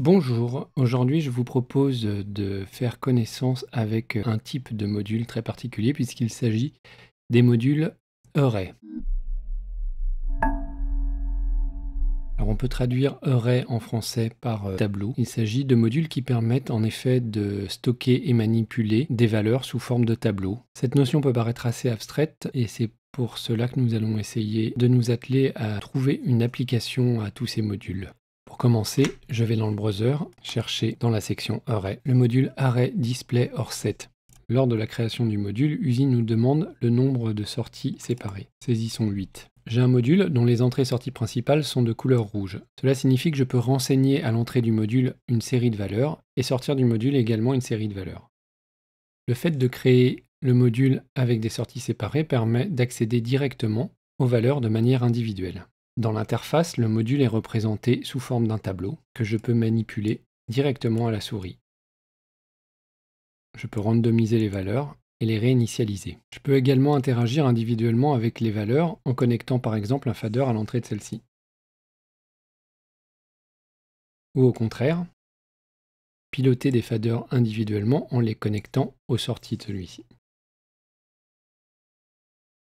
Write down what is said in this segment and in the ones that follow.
Bonjour, aujourd'hui je vous propose de faire connaissance avec un type de module très particulier puisqu'il s'agit des modules array. Alors on peut traduire array en français par euh, tableau. Il s'agit de modules qui permettent en effet de stocker et manipuler des valeurs sous forme de tableau. Cette notion peut paraître assez abstraite et c'est pour cela que nous allons essayer de nous atteler à trouver une application à tous ces modules. Pour commencer, je vais dans le browser chercher dans la section Array le module arrêt Display or Lors de la création du module, Usine nous demande le nombre de sorties séparées. Saisissons 8. J'ai un module dont les entrées-sorties principales sont de couleur rouge. Cela signifie que je peux renseigner à l'entrée du module une série de valeurs et sortir du module également une série de valeurs. Le fait de créer le module avec des sorties séparées permet d'accéder directement aux valeurs de manière individuelle. Dans l'interface, le module est représenté sous forme d'un tableau que je peux manipuler directement à la souris. Je peux randomiser les valeurs et les réinitialiser. Je peux également interagir individuellement avec les valeurs en connectant par exemple un fader à l'entrée de celle-ci. Ou au contraire, piloter des faders individuellement en les connectant aux sorties de celui-ci.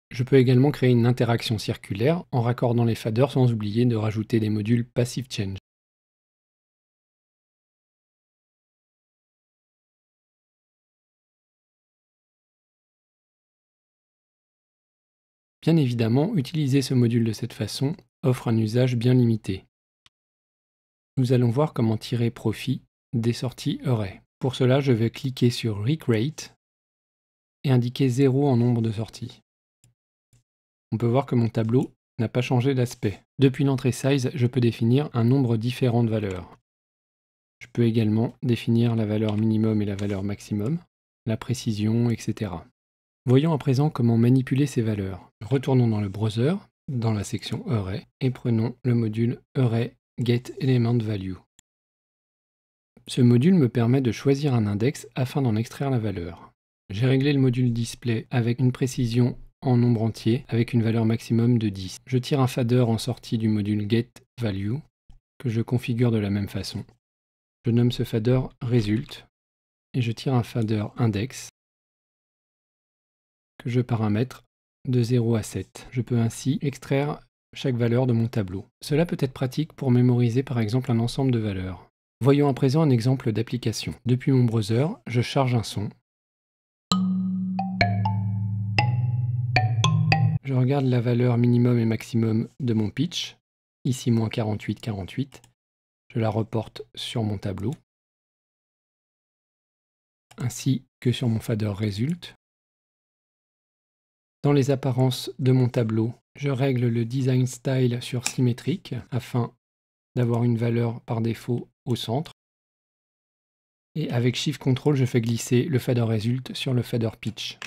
Je peux également créer une interaction circulaire en raccordant les faders sans oublier de rajouter des modules Passive Change. Bien évidemment, utiliser ce module de cette façon offre un usage bien limité. Nous allons voir comment tirer profit des sorties array. Pour cela, je vais cliquer sur Recreate et indiquer 0 en nombre de sorties on peut voir que mon tableau n'a pas changé d'aspect. Depuis l'entrée size, je peux définir un nombre différent de valeurs. Je peux également définir la valeur minimum et la valeur maximum, la précision, etc. Voyons à présent comment manipuler ces valeurs. Retournons dans le browser, dans la section Array, et prenons le module Array Value. Ce module me permet de choisir un index afin d'en extraire la valeur. J'ai réglé le module display avec une précision en nombre entier avec une valeur maximum de 10. Je tire un fader en sortie du module getValue que je configure de la même façon. Je nomme ce fader result et je tire un fader index que je paramètre de 0 à 7. Je peux ainsi extraire chaque valeur de mon tableau. Cela peut être pratique pour mémoriser par exemple un ensemble de valeurs. Voyons à présent un exemple d'application. Depuis mon browser, je charge un son Je regarde la valeur minimum et maximum de mon pitch, ici moins 48, 48. Je la reporte sur mon tableau, ainsi que sur mon fader résulte. Dans les apparences de mon tableau, je règle le design style sur symétrique afin d'avoir une valeur par défaut au centre. Et avec Shift Control, je fais glisser le fader résulte sur le fader pitch.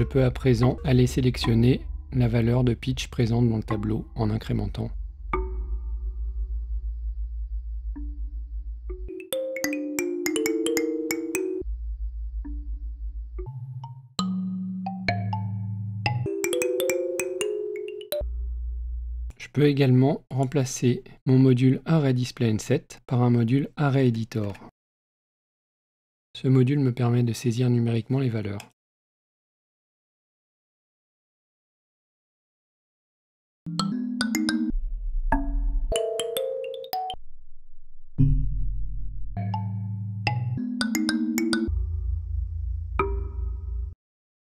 Je peux à présent aller sélectionner la valeur de pitch présente dans le tableau en incrémentant. Je peux également remplacer mon module Array Display n7 par un module Array Editor. Ce module me permet de saisir numériquement les valeurs.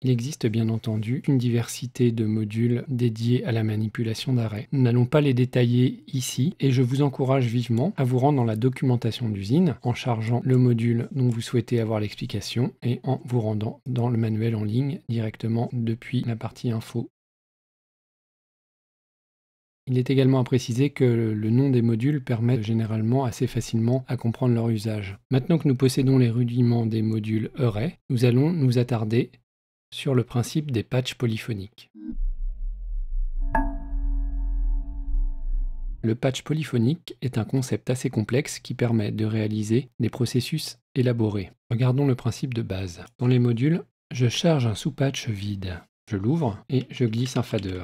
Il existe bien entendu une diversité de modules dédiés à la manipulation d'arrêt. Nous n'allons pas les détailler ici et je vous encourage vivement à vous rendre dans la documentation d'usine en chargeant le module dont vous souhaitez avoir l'explication et en vous rendant dans le manuel en ligne directement depuis la partie info il est également à préciser que le nom des modules permet généralement assez facilement à comprendre leur usage. Maintenant que nous possédons les rudiments des modules Array, nous allons nous attarder sur le principe des patchs polyphoniques. Le patch polyphonique est un concept assez complexe qui permet de réaliser des processus élaborés. Regardons le principe de base. Dans les modules, je charge un sous-patch vide. Je l'ouvre et je glisse un fader.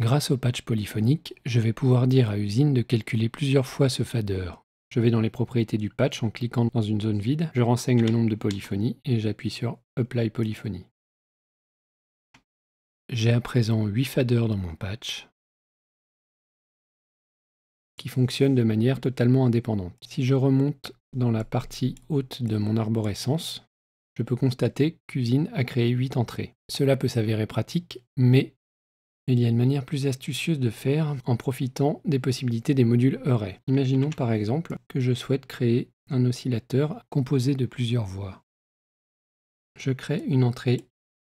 Grâce au patch polyphonique, je vais pouvoir dire à Usine de calculer plusieurs fois ce fader. Je vais dans les propriétés du patch en cliquant dans une zone vide, je renseigne le nombre de polyphonies et j'appuie sur Apply Polyphony. J'ai à présent 8 faders dans mon patch qui fonctionnent de manière totalement indépendante. Si je remonte dans la partie haute de mon arborescence, je peux constater qu'Usine a créé 8 entrées. Cela peut s'avérer pratique, mais il y a une manière plus astucieuse de faire en profitant des possibilités des modules e array. Imaginons par exemple que je souhaite créer un oscillateur composé de plusieurs voix. Je crée une entrée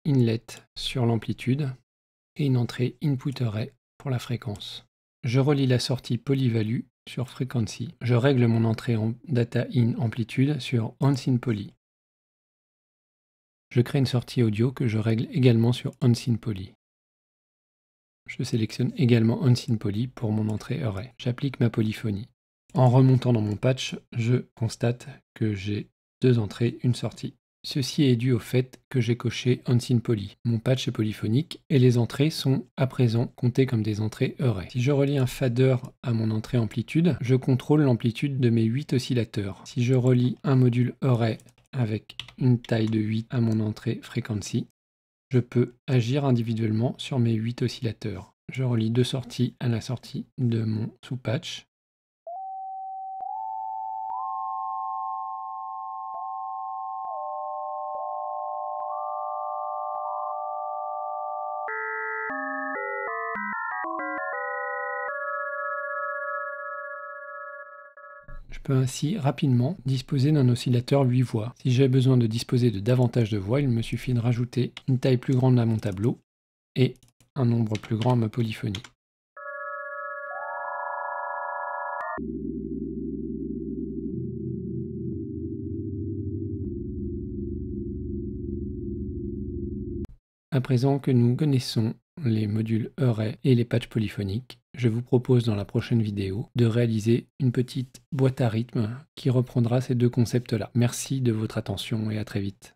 inlet sur l'amplitude et une entrée input e array pour la fréquence. Je relie la sortie polyvalue sur frequency. Je règle mon entrée en data in amplitude sur onSin poly. Je crée une sortie audio que je règle également sur onSin poly. Je sélectionne également onSynPoly pour mon entrée Array. J'applique ma polyphonie. En remontant dans mon patch, je constate que j'ai deux entrées, une sortie. Ceci est dû au fait que j'ai coché onSynPoly. Mon patch est polyphonique et les entrées sont à présent comptées comme des entrées Array. Si je relie un fader à mon entrée amplitude, je contrôle l'amplitude de mes 8 oscillateurs. Si je relie un module Array avec une taille de 8 à mon entrée frequency, je peux agir individuellement sur mes huit oscillateurs. Je relie deux sorties à la sortie de mon sous-patch. ainsi rapidement disposer d'un oscillateur 8 voix. Si j'ai besoin de disposer de davantage de voix, il me suffit de rajouter une taille plus grande à mon tableau et un nombre plus grand à ma polyphonie. À présent que nous connaissons les modules E-Ray et les patchs polyphoniques, je vous propose dans la prochaine vidéo de réaliser une petite boîte à rythme qui reprendra ces deux concepts-là. Merci de votre attention et à très vite.